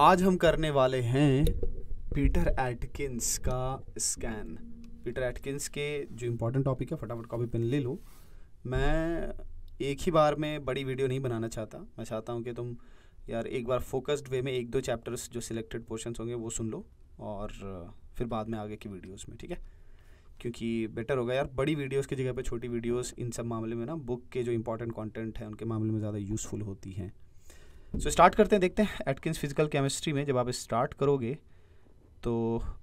आज हम करने वाले हैं पीटर एटकिंस का स्कैन पीटर एटकिंस के जो इम्पोर्टेंट टॉपिक है फटाफट कॉपी पेन ले लो मैं एक ही बार में बड़ी वीडियो नहीं बनाना चाहता मैं चाहता हूँ कि तुम यार एक बार फोकस्ड वे में एक दो चैप्टर्स जो सिलेक्टेड पोर्शन होंगे वो सुन लो और uh, फिर बाद में आगे की वीडियोस में ठीक है क्योंकि बेटर होगा यार बड़ी वीडियोस की जगह पे छोटी वीडियोस इन सब मामले में ना बुक के जो इंपॉर्टेंट कंटेंट है उनके मामले में ज़्यादा यूज़फुल होती हैं सो so, स्टार्ट करते हैं देखते हैं एटकिंस फिजिकल केमिस्ट्री में जब आप स्टार्ट करोगे तो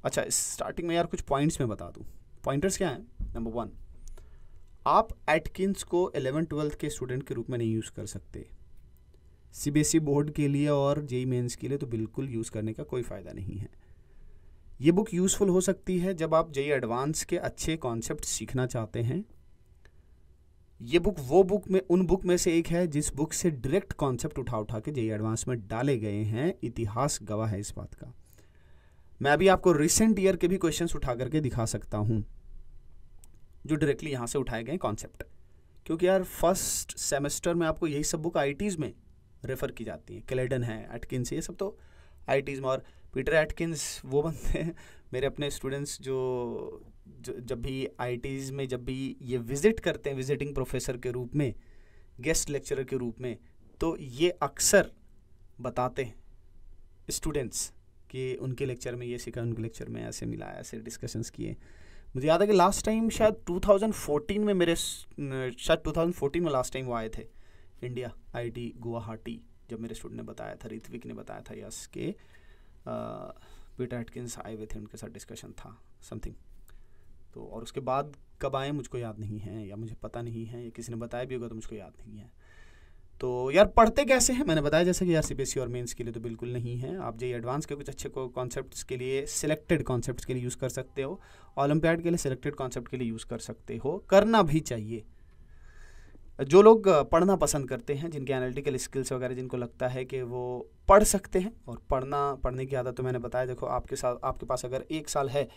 अच्छा स्टार्टिंग में यार कुछ पॉइंट्स में बता दूँ पॉइंटर्स क्या हैं नंबर वन आप एटकिंस को एलेवन ट्वेल्थ के स्टूडेंट के रूप में नहीं यूज़ कर सकते सी बोर्ड e के लिए और जेई मेन्स e e के लिए तो बिल्कुल यूज़ करने का कोई फ़ायदा नहीं है ये बुक यूज़फुल हो सकती है जब आप जेई एडवांस के अच्छे कॉन्सेप्ट सीखना चाहते हैं ये बुक वो बुक में उन बुक में से एक है जिस बुक से डायरेक्ट कॉन्सेप्ट उठा उठा के जेई एडवांस e में डाले गए हैं इतिहास गवाह है इस बात का मैं अभी आपको रिसेंट ईयर के भी क्वेश्चंस उठा करके दिखा सकता हूँ जो डायरेक्टली यहाँ से उठाए गए कॉन्सेप्ट क्योंकि यार फर्स्ट सेमेस्टर में आपको यही सब बुक आई में रेफ़र की जाती है कैलेडन है एटकिंस ये सब तो आई में और पीटर एटकिंस वो बनते हैं मेरे अपने स्टूडेंट्स जो जब भी आई में जब भी ये विज़िट करते हैं विज़िटिंग प्रोफेसर के रूप में गेस्ट लेक्चरर के रूप में तो ये अक्सर बताते हैं स्टूडेंट्स कि उनके लेक्चर में ये सीखा उनके लेक्चर में ऐसे मिला ऐसे डिस्कशंस किए मुझे याद है कि लास्ट टाइम शायद 2014 में मेरे शायद 2014 में लास्ट टाइम वो आए थे इंडिया आईटी गुवाहाटी जब मेरे स्टूडेंट ने बताया था ऋत्विक ने बताया था यस के पीटर एटकिंस आए हुए थे उनके साथ डिस्कशन था समथिंग तो और उसके बाद कब आए मुझको याद नहीं है या मुझे पता नहीं है या किसी ने बताया भी होगा तो मुझको याद नहीं है तो यार पढ़ते कैसे हैं मैंने बताया जैसे कि यार सी और मेंस के लिए तो बिल्कुल नहीं है आप जे एडवांस के कुछ अच्छे को कॉन्सेप्ट के लिए सिलेक्टेड कॉन्सेप्ट के लिए यूज़ कर सकते हो ओलम्पियाड के लिए सिलेक्टेड कॉन्सेप्ट के लिए यूज़ कर सकते हो करना भी चाहिए जो लोग पढ़ना पसंद करते हैं जिनके एनालिटिकल स्किल्स वगैरह जिनको लगता है कि वो पढ़ सकते हैं और पढ़ना पढ़ने की आदत तो मैंने बताया देखो आपके साथ आपके पास अगर एक साल है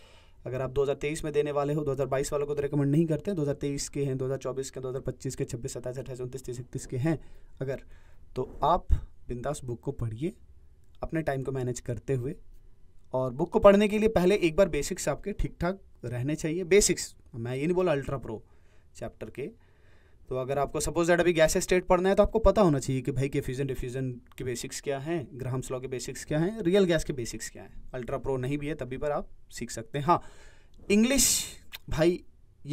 अगर आप 2023 में देने वाले हो 2022 वालों को तो रिकमेंड नहीं करते 2023 के हैं 2024 के 2025 के 26 सत्ताईस अट्ठाईस उनतीस तीस इकतीस के हैं अगर तो आप बिंदास बुक को पढ़िए अपने टाइम को मैनेज करते हुए और बुक को पढ़ने के लिए पहले एक बार बेसिक्स आपके ठीक ठाक रहने चाहिए बेसिक्स मैं ये नहीं बोला अल्ट्रा प्रो चैप्टर के तो अगर आपको सपोज दैट अभी गैस स्टेट पढ़ना है तो आपको पता होना चाहिए कि भाई के फ्यूजन डिफ्यूजन के बेसिक्स क्या हैं ग्राम स्लॉ के बेसिक्स क्या हैं रियल गैस के बेसिक्स क्या हैं अल्ट्रा प्रो नहीं भी है तभी पर आप सीख सकते हैं हाँ इंग्लिश भाई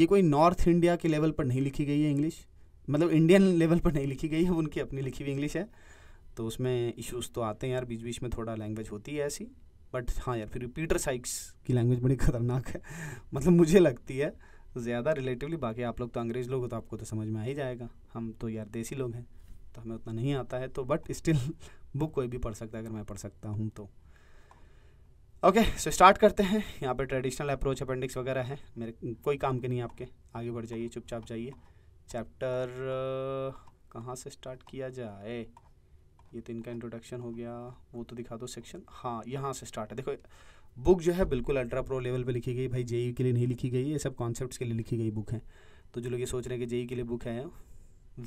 ये कोई नॉर्थ इंडिया के लेवल पर नहीं लिखी गई है इंग्लिश मतलब इंडियन लेवल पर नहीं लिखी गई है उनकी अपनी लिखी हुई इंग्लिश है तो उसमें इश्यूज़ तो आते हैं यार बीच बीच में थोड़ा लैंग्वेज होती है ऐसी बट हाँ यार फिर पीटर साइक्स की लैंग्वेज बड़ी ख़तरनाक है मतलब मुझे लगती है ज़्यादा रिलेटिवली बाकी आप लोग तो अंग्रेज़ लोग हो तो आपको तो समझ में आ ही जाएगा हम तो यार देसी लोग हैं तो हमें उतना नहीं आता है तो बट स्टिल बुक कोई भी पढ़ सकता है अगर मैं पढ़ सकता हूँ तो ओके सो स्टार्ट करते हैं यहाँ पर ट्रेडिशनल अप्रोच अपेंडिक्स वगैरह है मेरे कोई काम के नहीं आपके आगे बढ़ जाइए चुपचाप जाइए चैप्टर कहाँ से स्टार्ट किया जाए ये तो इनका इंट्रोडक्शन हो गया वो तो दिखा दो सेक्शन हाँ यहाँ से स्टार्ट है देखो बुक जो है बिल्कुल अल्ट्रा प्रो लेवल पे लिखी गई भाई जेई के लिए नहीं लिखी गई ये सब कॉन्सेप्ट्स के लिए लिखी गई बुक है तो जो लोग ये सोच रहे हैं कि जेई के लिए बुक है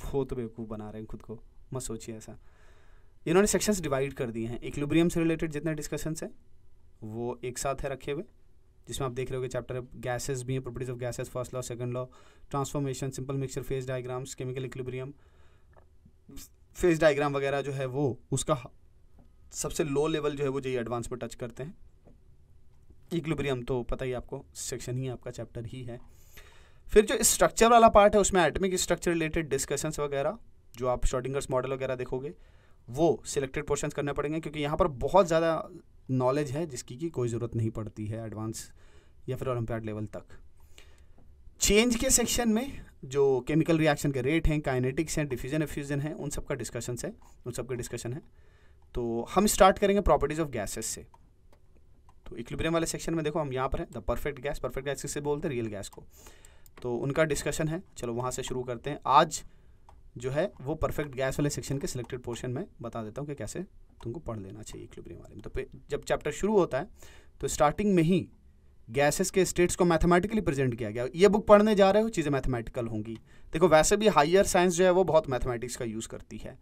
वो तो बेवकूफ़ बना रहे हैं खुद को मत सोचिए ऐसा इन्होंने सेक्शंस डिवाइड कर दिए हैं इक्लिब्रियम से रिलेटेड जितने डिस्कशंस हैं वो एक साथ है रखे हुए जिसमें आप देख रहे हो कि चैप्टर गैसेज भी हैं properties of gases first law second law transformation simple mixture phase diagrams chemical equilibrium phase diagram वगैरह जो है वो उसका सबसे लो लेवल जो है वो जो एडवांस में टच करते हैं इक्लिब्रियम तो पता ही आपको सेक्शन ही आपका चैप्टर ही है फिर जो स्ट्रक्चर वाला पार्ट है उसमें एटमिक स्ट्रक्चर रिलेटेड डिस्कशंस वगैरह जो आप शॉर्टिंगर्स मॉडल वगैरह देखोगे वो सिलेक्टेड पोर्शन करने पड़ेंगे क्योंकि यहाँ पर बहुत ज़्यादा नॉलेज है जिसकी की कोई ज़रूरत नहीं पड़ती है एडवांस या फिर ओलम्पियाड लेवल तक चेंज के सेक्शन में जो केमिकल रिएक्शन के रेट हैं काइनेटिक्स हैं डिफ्यूजन एफ्यूजन है उन सब का डिस्कशंस है उन सब डिस्कशन है तो हम स्टार्ट करेंगे प्रॉपर्टीज़ ऑफ गैसेस से तो इक्विब्रियम वाले सेक्शन में देखो हम यहाँ पर हैं the perfect gas perfect gas किसे बोलते हैं रियल गैस को तो उनका डिस्कशन है चलो वहाँ से शुरू करते हैं आज जो है वो परफेक्ट गैस वाले सेक्शन के सिलेक्टेड पोर्शन में बता देता हूँ कि कैसे तुमको पढ़ लेना चाहिए इक्विब्रियम वाले में तो जब चैप्टर शुरू होता है तो स्टार्टिंग में ही गैसेस के स्टेट्स को मैथमेटिकली प्रेजेंट किया गया ये बुक पढ़ने जा रहे हो चीज़ें मैथमेटिकल होंगी देखो वैसे भी हायर साइंस जो है वो बहुत मैथमेटिक्स का यूज़ करती है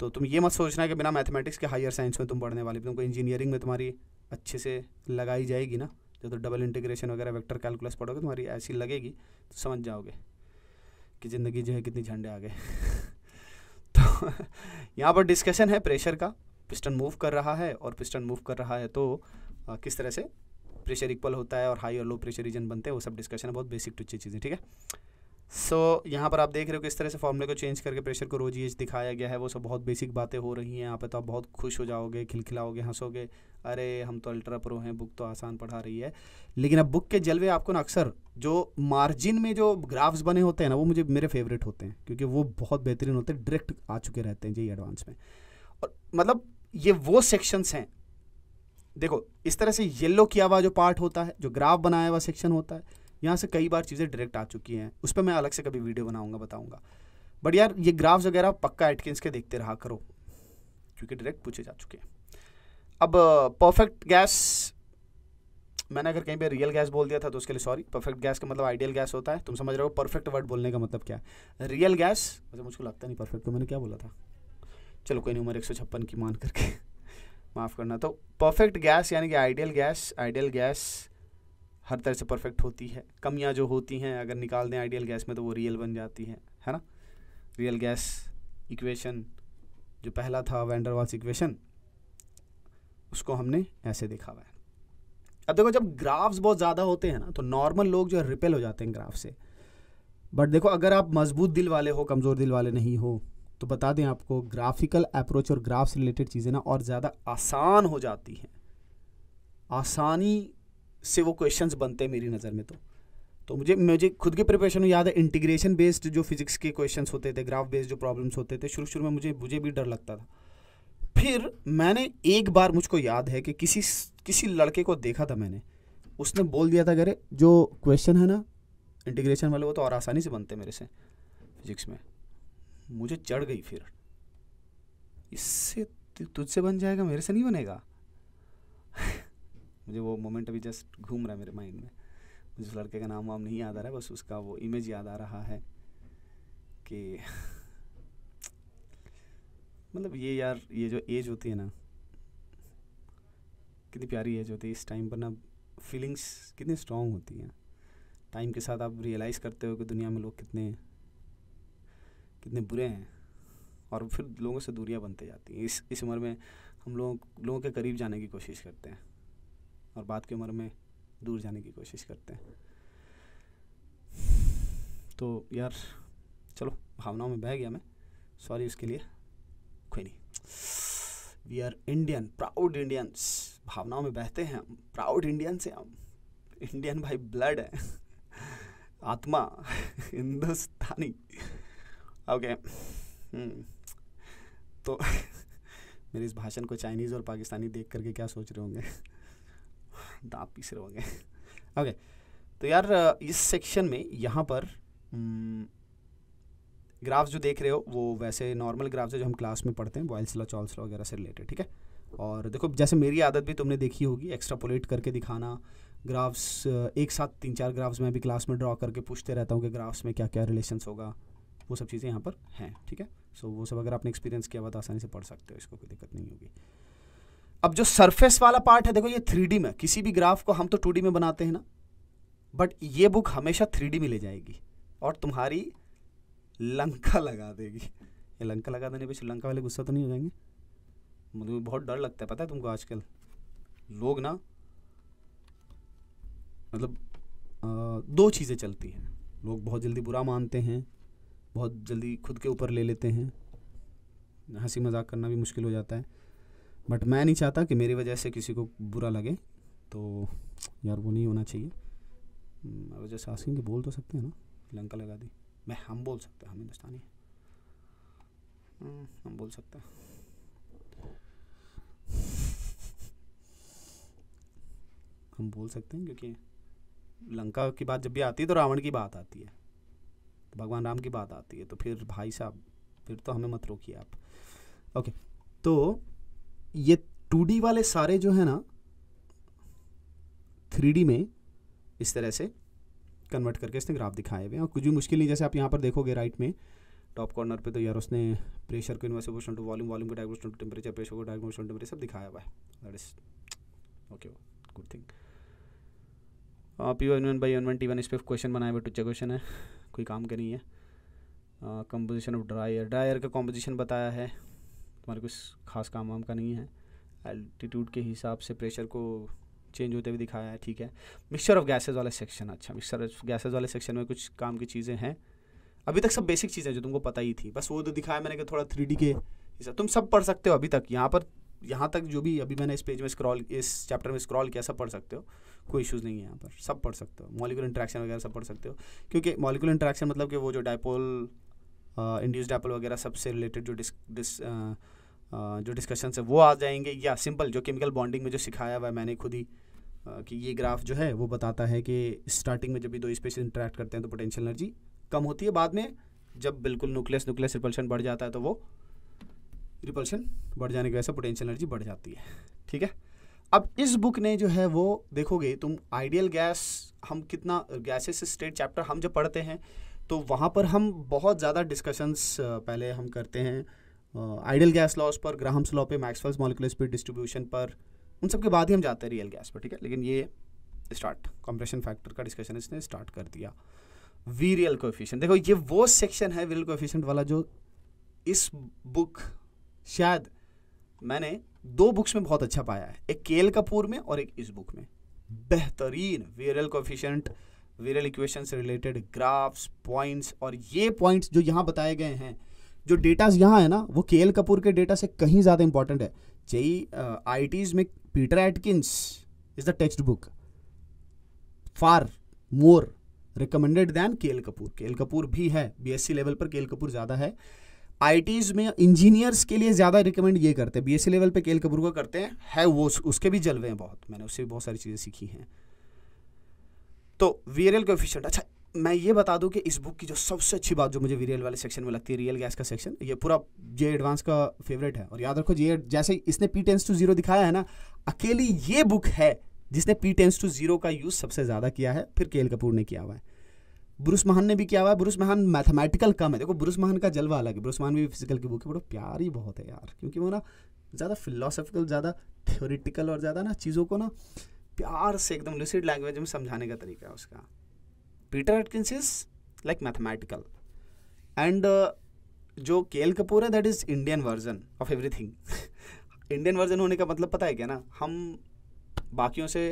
तो तुम ये मत सोचना कि बिना मैथमेटिक्स के हायर साइंस में तुम पढ़ने वाले तुमको इंजीनियरिंग में तुम्हारी अच्छे से लगाई जाएगी ना जब तो डबल इंटीग्रेशन वगैरह वेक्टर कैलकुलस पढ़ोगे तुम्हारी ऐसी लगेगी तो समझ जाओगे कि ज़िंदगी जो है कितनी झंडे आ गए तो यहाँ पर डिस्कशन है प्रेशर का पिस्टन मूव कर रहा है और पिस्टन मूव कर रहा है तो आ, किस तरह से प्रेशर इक्वल होता है और हाई और लो प्रेशर रीजन बनते हैं वो सब डिस्कशन है बहुत बेसिक टू चीज़ें ठीक है सो so, यहाँ पर आप देख रहे हो किस तरह से फॉर्मूले को चेंज करके प्रेशर को रोज ये दिखाया गया है वो सब बहुत बेसिक बातें हो रही हैं यहाँ पर तो आप बहुत खुश हो जाओगे खिलखिलाओगे हंसोगे अरे हम तो अल्ट्रा प्रो हैं बुक तो आसान पढ़ा रही है लेकिन अब बुक के जलवे आपको ना अक्सर जो मार्जिन में जो ग्राफ्स बने होते हैं ना वो मुझे मेरे फेवरेट होते हैं क्योंकि वो बहुत बेहतरीन होते हैं डायरेक्ट आ चुके रहते हैं जी एडवांस में और मतलब ये वो सेक्शंस हैं देखो इस तरह से येल्लो किया हुआ जो पार्ट होता है जो ग्राफ बनाया हुआ सेक्शन होता है यहाँ से कई बार चीज़ें डायरेक्ट आ चुकी हैं उस पर मैं अलग से कभी वीडियो बनाऊँगा बताऊँगा बट यार ये ग्राफ्स वगैरह पक्का एटकिंस के देखते रहा करो क्योंकि डायरेक्ट पूछे जा चुके हैं अब परफेक्ट गैस मैंने अगर कहीं पे रियल गैस बोल दिया था तो उसके लिए सॉरी परफेक्ट गैस का मतलब आइडियल गैस होता है तुम समझ रहे हो परफेक्ट वर्ड बोलने का मतलब क्या है रियल गैस मतलब मुझको लगता नहीं परफेक्ट तो मैंने क्या बोला था चलो कोई नहीं उम्र एक की मान करके माफ़ करना तो परफेक्ट गैस यानी कि आइडियल गैस आइडियल गैस हर तरह से परफेक्ट होती है कमियाँ जो होती हैं अगर निकाल दें आइडियल गैस में तो वो रियल बन जाती है है ना रियल गैस इक्वेशन जो पहला था वैंडरवाल्स इक्वेशन उसको हमने ऐसे देखा हुआ है अब देखो जब ग्राफ्स बहुत ज़्यादा होते हैं ना तो नॉर्मल लोग जो है रिपेल हो जाते हैं ग्राफ से बट देखो अगर आप मजबूत दिल वाले हो कमज़ोर दिल वाले नहीं हो तो बता दें आपको ग्राफिकल अप्रोच और ग्राफ्स रिलेटेड चीज़ें ना और ज़्यादा आसान हो जाती हैं आसानी से वो क्वेश्चन बनते हैं मेरी नज़र में तो तो मुझे मुझे खुद की प्रिपरेशन में याद है इंटीग्रेशन बेस्ड जो फिजिक्स के क्वेश्चंस होते थे ग्राफ बेस्ड जो प्रॉब्लम्स होते थे शुरू शुरू में मुझे मुझे भी डर लगता था फिर मैंने एक बार मुझको याद है कि किसी किसी लड़के को देखा था मैंने उसने बोल दिया था अरे जो क्वेश्चन है ना इंटीग्रेशन वाले वो तो और आसानी से बनते मेरे से फिजिक्स में मुझे चढ़ गई फिर इससे तुझसे बन जाएगा मेरे से नहीं बनेगा मुझे वो मोमेंट अभी जस्ट घूम रहा है मेरे माइंड में मुझे उस लड़के का नाम वाम नहीं याद आ रहा है बस उसका वो इमेज याद आ रहा है कि मतलब ये यार ये जो एज होती है ना कितनी प्यारी एज होती है इस टाइम पर ना फीलिंग्स कितनी स्ट्रॉन्ग होती हैं टाइम के साथ आप रियलाइज़ करते हो कि दुनिया में लोग कितने कितने बुरे हैं और फिर लोगों से दूरियां बनते जाती हैं इस इस उम्र में हम लोग लोगों के करीब जाने की कोशिश करते हैं और बाद की उम्र में दूर जाने की कोशिश करते हैं तो यार चलो भावनाओं में बह गया मैं सॉरी उसके लिए कोई नहीं we are Indian proud Indians भावनाओं में बहते हैं हम प्राउड इंडियन से हम इंडियन भाई ब्लड है आत्मा हिंदुस्तानी ओके hmm. तो मेरे इस भाषण को चाइनीज़ और पाकिस्तानी देख करके क्या सोच रहे होंगे दाँत पीस रहे होंगे ओके तो यार इस सेक्शन में यहाँ पर hmm, ग्राफ्स जो देख रहे हो वो वैसे नॉर्मल ग्राफ्स है जो हम क्लास में पढ़ते हैं बॉयल्स लॉ चॉल्स लॉ वगैरह से रिलेटेड ठीक है और देखो जैसे मेरी आदत भी तुमने देखी होगी एक्स्ट्रापोलेट करके दिखाना ग्राफ्स एक साथ तीन चार ग्राफ्स मैं भी क्लास में ड्रॉ करके पूछते रहता हूँ कि ग्राफ्स में क्या क्या रिलेशंस होगा वो सब चीज़ें यहाँ पर हैं ठीक है सो so, वो सब अगर आपने एक्सपीरियंस किया हुआ तो आसानी से पढ़ सकते हो इसको कोई दिक्कत नहीं होगी अब जो सरफेस वाला पार्ट है देखो ये थ्री में किसी भी ग्राफ को हम तो टू में बनाते हैं ना बट ये बुक हमेशा थ्री में ले जाएगी और तुम्हारी लंका लगा देगी ये लंका लगा देने पे श्रीलंका वाले गुस्सा तो नहीं हो जाएंगे मुझे बहुत डर लगता है पता है तुमको आजकल लोग ना मतलब दो चीज़ें चलती हैं लोग बहुत जल्दी बुरा मानते हैं बहुत जल्दी खुद के ऊपर ले लेते हैं हंसी मजाक करना भी मुश्किल हो जाता है बट मैं नहीं चाहता कि मेरी वजह से किसी को बुरा लगे तो यार वो नहीं होना चाहिए वजह से आसिंग बोल तो सकते हैं ना लंका लगा दी मैं हम बोल सकते हम हिंदुस्तानी हम बोल सकते हम बोल सकते हैं क्योंकि लंका की बात जब भी आती है तो रावण की बात आती है तो भगवान राम की बात आती है तो फिर भाई साहब फिर तो हमें मत रोकिए आप ओके तो ये टू वाले सारे जो है ना थ्री में इस तरह से कन्वर्ट करके इसने ग्राफ दिखाए हुए हैं और कुछ भी मुश्किल नहीं जैसे आप यहाँ पर देखोगे राइट में टॉप कॉर्नर पे तो यार उसने प्रेशर को inverse portion to volume volume का डायग्नोस्टन टू टेम्परेचर प्रेशर को टू टेम्परेचर सब दिखाया हुआ है that is okay good thing P one one by n one T one इस पर क्वेश्चन बनाए हुए टुच्चा क्वेश्चन है कोई काम का नहीं है कंपोजिशन ऑफ ड्रायर ड्रायर का कॉम्पोजिशन बताया है तुम्हारे कुछ खास काम वाम का नहीं है एल्टीट्यूड के हिसाब से प्रेशर को चेंज होते हुए दिखाया है ठीक है मिक्सचर ऑफ गैसेज वाला सेक्शन अच्छा मिक्सचर ऑफ गैसेज वाले सेक्शन में कुछ काम की चीज़ें हैं अभी तक सब बेसिक चीज़ें जो तुमको पता ही थी बस वो तो दिखाया मैंने कि थोड़ा थ्री के तुम सब पढ़ सकते हो अभी तक यहाँ पर यहाँ तक जो भी अभी मैंने इस पेज में स्क्रॉल इस चैप्टर में स्क्रॉल किया सब पढ़ सकते हो कोई इशूज़ नहीं है यहाँ पर सब पढ़ सकते हो मॉलिकुलर इंट्रैक्शन वगैरह सब पढ़ सकते हो क्योंकि मॉलिकुलर इंट्रैक्शन मतलब कि वो जो डायपोल इंड्यूस डायपोल वगैरह सबसे रिलेटेड जो डिस, डिस आ, आ, जो डिस्कशन है वो आ जाएंगे या सिंपल जो केमिकल बॉन्डिंग में जो सिखाया हुआ है मैंने खुद ही कि ये ग्राफ जो है वो बताता है कि स्टार्टिंग में जब भी दो स्पेस इंटरेक्ट करते हैं तो पोटेंशियल एनर्जी कम होती है बाद में जब बिल्कुल न्यूक्लियस न्यूक्लियस रिपल्शन बढ़ जाता है तो वो रिपल्शन बढ़ जाने की वजह से पोटेंशियल एनर्जी बढ़ जाती है ठीक है अब इस बुक ने जो है वो देखोगे तुम आइडियल गैस हम कितना गैसेस स्टेट चैप्टर हम जब पढ़ते हैं तो वहाँ पर हम बहुत ज़्यादा डिस्कशंस पहले हम करते हैं आइडियल गैस लॉस पर ग्राहम्स लॉ पे मैक्सवेल्स मॉलिकुलर स्पीड डिस्ट्रीब्यूशन पर उन सब के बाद ही हम जाते हैं रियल गैस पर ठीक है लेकिन ये स्टार्ट कॉम्प्रेशन फैक्टर का डिस्कशन इसने स्टार्ट कर दिया वी रियल कोफिशियंट देखो ये वो सेक्शन है रियल कोफिशियंट वाला जो इस बुक शायद मैंने दो बुक्स में बहुत अच्छा पाया है एक केल कपूर में और एक इस बुक में बेहतरीन वीरल कोफिशेंट वीरल इक्वेशन से रिलेटेड ग्राफ्स पॉइंट्स और ये पॉइंट्स जो यहाँ बताए गए हैं जो डेटाज यहाँ है ना वो के कपूर के डेटा से कहीं ज़्यादा इंपॉर्टेंट है जेई आई टीज में Peter Atkins is the text book far more recommended than KL Kapoor KL Kapoor भी है बीएससी लेवल पर केल कपूर ज़्यादा है आईटीज में इंजीनियर्स के लिए ज़्यादा रिकमेंड ये करते हैं बीएससी लेवल पे केल कपूर को करते हैं है वो उसके भी जलवे हैं बहुत मैंने उससे भी बहुत सारी चीज़ें सीखी हैं तो वीरियल कोफिशियंट अच्छा मैं ये बता दूं कि इस बुक की जो सबसे अच्छी बात जो मुझे वीरियल वाले सेक्शन में लगती है रियल गैस का सेक्शन ये पूरा जे एडवांस का फेवरेट है और याद रखो जे जैसे इसने पी टेंस टू जीरो दिखाया है ना अकेली ये बुक है जिसने पी टेंस टू जीरो का यूज़ सबसे ज़्यादा किया है फिर के कपूर ने किया हुआ है ब्रुस महान ने भी किया हुआ है ब्रुस महान मैथमेटिकल कम है देखो ब्रुस महान का जलवा अलग है ब्रुस महान भी फिजिकल की बुक है बड़ा प्यारी बहुत है यार क्योंकि वो ना ज़्यादा फिलोसफिकल ज़्यादा थ्योरिटिकल और ज़्यादा ना चीज़ों को ना प्यार से एकदम लुसिड लैंग्वेज में समझाने का तरीका है उसका Peter Atkins is like mathematical and जो के एल कपूर है that is Indian version of everything Indian version होने का मतलब पता है क्या ना हम बाकियों से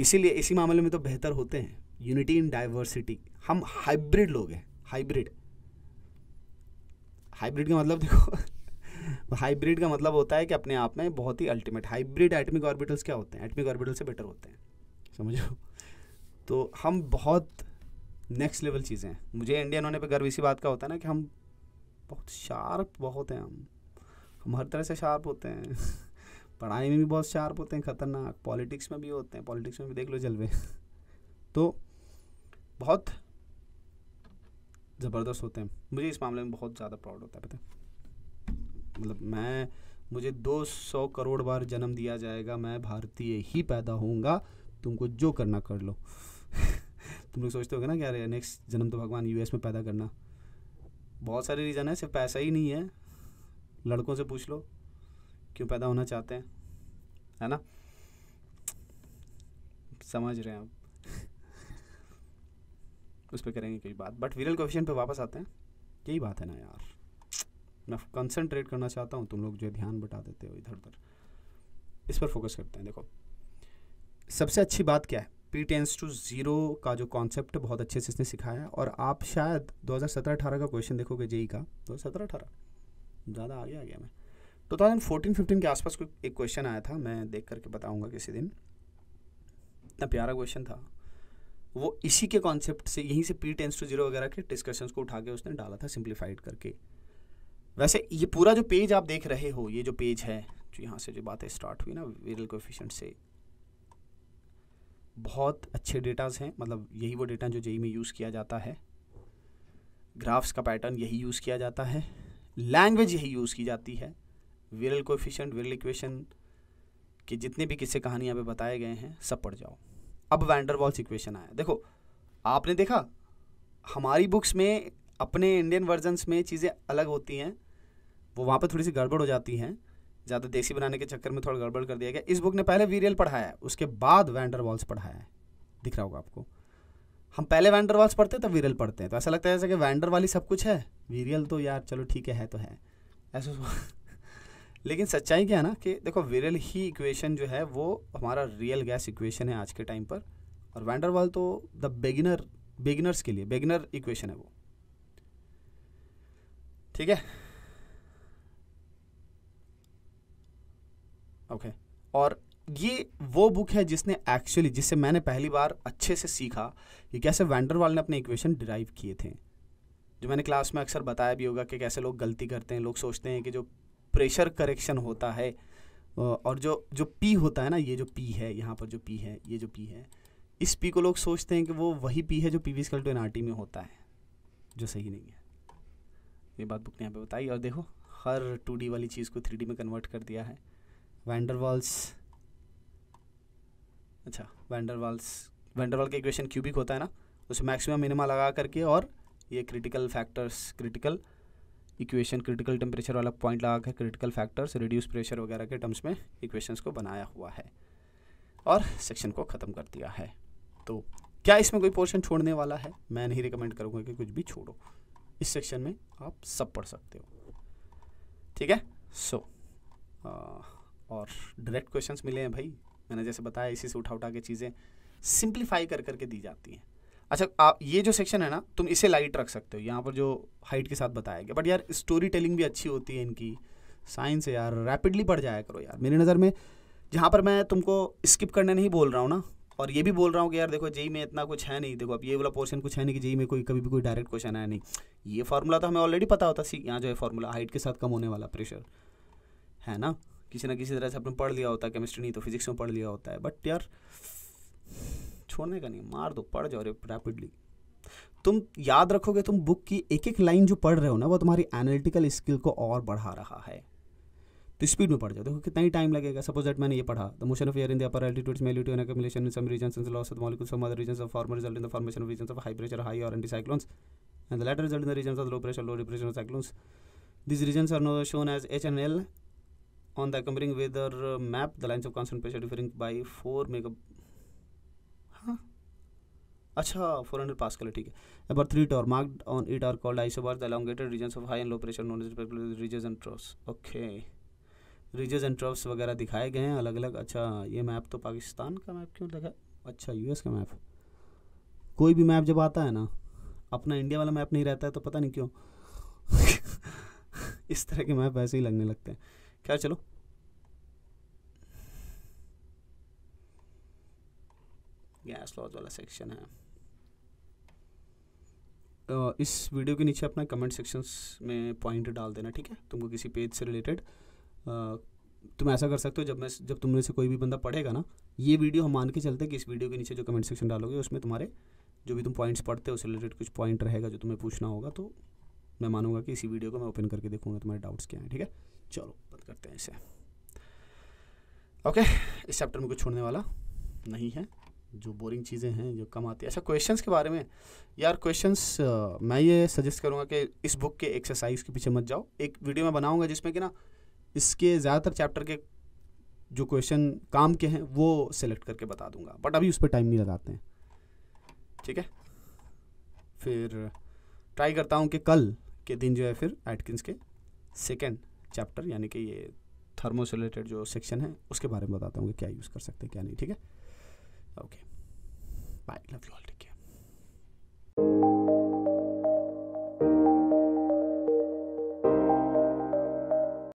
इसीलिए इसी मामले में तो बेहतर होते हैं यूनिटी इन डाइवर्सिटी हम हाइब्रिड लोग हैं हाइब्रिड हाइब्रिड का मतलब देखो हाइब्रिड का मतलब होता है कि अपने आप में बहुत ही अल्टीमेट हाइब्रिड एटमिक ऑर्बिटल्स क्या होते हैं एटमिक ऑर्बिटल से बेटर होते हैं समझो तो हम बहुत नेक्स्ट लेवल चीज़ें हैं मुझे इंडियन होने पे गर्व इसी बात का होता है ना कि हम बहुत शार्प बहुत हैं हम हम हर तरह से शार्प होते हैं पढ़ाई में भी बहुत शार्प होते हैं ख़तरनाक पॉलिटिक्स में भी होते हैं पॉलिटिक्स में भी देख लो जलवे तो बहुत ज़बरदस्त होते हैं मुझे इस मामले में बहुत ज़्यादा प्राउड होता है पता मतलब मैं मुझे 200 करोड़ बार जन्म दिया जाएगा मैं भारतीय ही पैदा होऊंगा तुमको जो करना कर लो तुम लोग सोचते हो ना क्या नेक्स्ट जन्म तो भगवान यूएस में पैदा करना बहुत सारे रीज़न है सिर्फ पैसा ही नहीं है लड़कों से पूछ लो क्यों पैदा होना चाहते हैं है ना समझ रहे हैं आप उस पर करेंगे कई बात बट विरल क्वेश्चन पे वापस आते हैं यही बात है ना यार मैं कंसंट्रेट करना चाहता हूँ तुम लोग जो ध्यान बटा देते हो इधर उधर इस पर फोकस करते हैं देखो सबसे अच्छी बात क्या है पी टेंस टू ज़ीरो का जो कॉन्सेप्ट बहुत अच्छे से इसने सिखाया और आप शायद 2017-18 का क्वेश्चन देखोगे जेई का 2017-18 ज़्यादा आगे आ गया मैं टू थाउजेंड फोर्टीन फिफ्टीन के आसपास कोई एक क्वेश्चन आया था मैं देख करके बताऊँगा किसी दिन इतना प्यारा क्वेश्चन था वो इसी के कॉन्सेप्ट से यहीं से पी टेंस टू जीरो वगैरह के डिस्कशंस को उठा के उसने डाला था सिंप्लीफाइड करके वैसे ये पूरा जो पेज आप देख रहे हो ये जो पेज है जो यहाँ से जो बातें स्टार्ट हुई ना विरल कोफिशेंट से बहुत अच्छे डेटाज हैं मतलब यही वो डेटा जो जेई में यूज़ किया जाता है ग्राफ्स का पैटर्न यही यूज़ किया जाता है लैंग्वेज यही यूज़ की जाती है विरल कोफिशेंट विरल इक्वेशन के जितने भी किस्से कहानियाँ पे बताए गए हैं सब पढ़ जाओ अब वैंडर वॉल्स इक्वेशन आया देखो आपने देखा हमारी बुक्स में अपने इंडियन वर्जन्स में चीज़ें अलग होती हैं वो वहाँ पर थोड़ी सी गड़बड़ हो जाती हैं ज़्यादा देसी बनाने के चक्कर में थोड़ा गड़बड़ कर दिया गया इस बुक ने पहले वीरियल पढ़ाया उसके बाद वैंडर वॉल्स पढ़ाया है दिख रहा होगा आपको हम पहले वैंडर वॉल्स पढ़ते हैं तब वीरियल पढ़ते हैं तो ऐसा लगता है जैसे कि वैंडर वाली सब कुछ है वीरियल तो यार चलो ठीक है, है तो है ऐसा लेकिन सच्चाई क्या है ना कि देखो वीरियल ही इक्वेशन जो है वो हमारा रियल गैस इक्वेशन है आज के टाइम पर और वैंडर वॉल तो द बेगिनर बेगिनर्स के लिए बेगिनर इक्वेशन है वो ठीक है ओके और ये वो बुक है जिसने एक्चुअली जिससे मैंने पहली बार अच्छे से सीखा कि कैसे वैंडरवाल ने अपने इक्वेशन डिराइव किए थे जो मैंने क्लास में अक्सर बताया भी होगा कि कैसे लोग गलती करते हैं लोग सोचते हैं कि जो प्रेशर करेक्शन होता है और जो जो पी होता है ना ये जो पी है यहाँ पर जो पी है ये जो पी है इस पी को लोग सोचते हैं कि वो वही पी है जो P V equal to n R T में होता है जो सही नहीं है ये बात बुक ने यहाँ पे बताई और देखो हर टू डी वाली चीज़ को थ्री डी में कन्वर्ट कर दिया है वैंडरवाल्स अच्छा वैंडरवाल्स वैंडरवाल का इक्वेशन क्यूबिक होता है ना उसे मैक्सिमम मिनिमा लगा करके और ये critical factors critical equation critical temperature वाला पॉइंट लगा कर क्रिटिकल फैक्टर्स रिड्यूस प्रेशर वगैरह के टर्म्स में इक्वेशंस को बनाया हुआ है और सेक्शन को ख़त्म कर दिया है तो क्या इसमें कोई पोर्शन छोड़ने वाला है मैं नहीं रिकमेंड करूँगा कि कुछ भी छोड़ो इस सेक्शन में आप सब पढ़ सकते हो ठीक है सो so, uh, और डायरेक्ट क्वेश्चंस मिले हैं भाई मैंने जैसे बताया इसी से उठा उठा के चीज़ें सिंप्लीफाई कर करके दी जाती हैं अच्छा आप ये जो सेक्शन है ना तुम इसे लाइट रख सकते हो यहाँ पर जो हाइट के साथ बताया गया बट यार स्टोरी टेलिंग भी अच्छी होती है इनकी साइंस है यार रैपिडली बढ़ जाया करो यार मेरी नज़र में जहाँ पर मैं तुमको स्किप करने नहीं बोल रहा हूँ ना और ये भी बोल रहा हूँ कि यार देखो जेई में इतना कुछ है नहीं देखो अब ये वाला पोर्शन कुछ है नहीं कि जेई में कोई कभी भी कोई डायरेक्ट क्वेश्चन आया नहीं ये फार्मूला तो हमें ऑलरेडी पता होता सी यहाँ जो है फार्मूला हाइट के साथ कम होने वाला प्रेशर है ना किसी ना किसी तरह से आपने पढ़ लिया होता है केमिस्ट्री नहीं तो फिजिक्स में पढ़ लिया होता है बट यार छोड़ने का नहीं मार दो पढ़ जाओ रैपिडली तुम याद रखोगे तुम बुक की एक एक लाइन जो पढ़ रहे हो ना वो तुम्हारी एनालिटिकल स्किल को और बढ़ा रहा है तो स्पीड में पढ़ जाओ देखो कितना ही टाइम लगेगा सपोज दैट मैंने ये पढ़ा the motion of air in the upper altitudes में altitude accumulation in some regions and loss of molecules of other regions of former result in the formation of regions of high pressure high और anticyclones and the latter result in the regions of low pressure low depression cyclones this regions are no shown as H and L on the accompanying weather uh, map, the lines of constant pressure differing by four mega हाँ अच्छा four hundred पास colour ठीक है number three torr marked on it are called isobars the elongated regions of high and low pressure known ridges and troughs okay ridges and troughs वगैरह दिखाए गए हैं अलग अलग अच्छा ये मैप तो पाकिस्तान का मैप क्यों लगा अच्छा यूएस का मैप कोई भी मैप जब आता है ना अपना इंडिया वाला मैप नहीं रहता है तो पता नहीं क्यों इस तरह के मैप ऐसे ही लगने लगते हैं खैर चलो गैस लॉज वाला सेक्शन है इस वीडियो के नीचे अपना कमेंट सेक्शंस में पॉइंट डाल देना ठीक है तुमको किसी पेज से रिलेटेड तुम ऐसा कर सकते हो जब मैं जब तुमने से कोई भी बंदा पढ़ेगा ना ये वीडियो हम मान के चलते हैं कि इस वीडियो के नीचे जो कमेंट सेक्शन डालोगे उसमें तुम्हारे जो भी तुम पॉइंट्स पढ़ते हो उससे रिलेटेड कुछ पॉइंट रहेगा जो तुम्हें पूछना होगा तो मैं मानूंगा कि इसी वीडियो को मैं ओपन करके देखूंगा तुम्हारे डाउट्स क्या हैं ठीक है चलो बंद करते हैं इसे ओके इस चैप्टर में कुछ छोड़ने वाला नहीं है जो बोरिंग चीज़ें हैं जो कम आती है अच्छा क्वेश्चंस के बारे में यार क्वेश्चंस मैं ये सजेस्ट करूँगा कि इस बुक के एक्सरसाइज के पीछे मत जाओ एक वीडियो मैं बनाऊँगा जिसमें कि ना इसके ज़्यादातर चैप्टर के जो क्वेश्चन काम के हैं वो सेलेक्ट करके बता दूंगा बट अभी उस पर टाइम नहीं लगाते हैं ठीक है फिर ट्राई करता हूँ कि कल के दिन जो है फिर एटकिंस के सेकेंड चैप्टर यानी कि ये थर्मो से रिलेटेड जो सेक्शन है उसके बारे में बताता हूँ कि क्या यूज़ कर सकते हैं क्या नहीं ठीक है okay bye love you all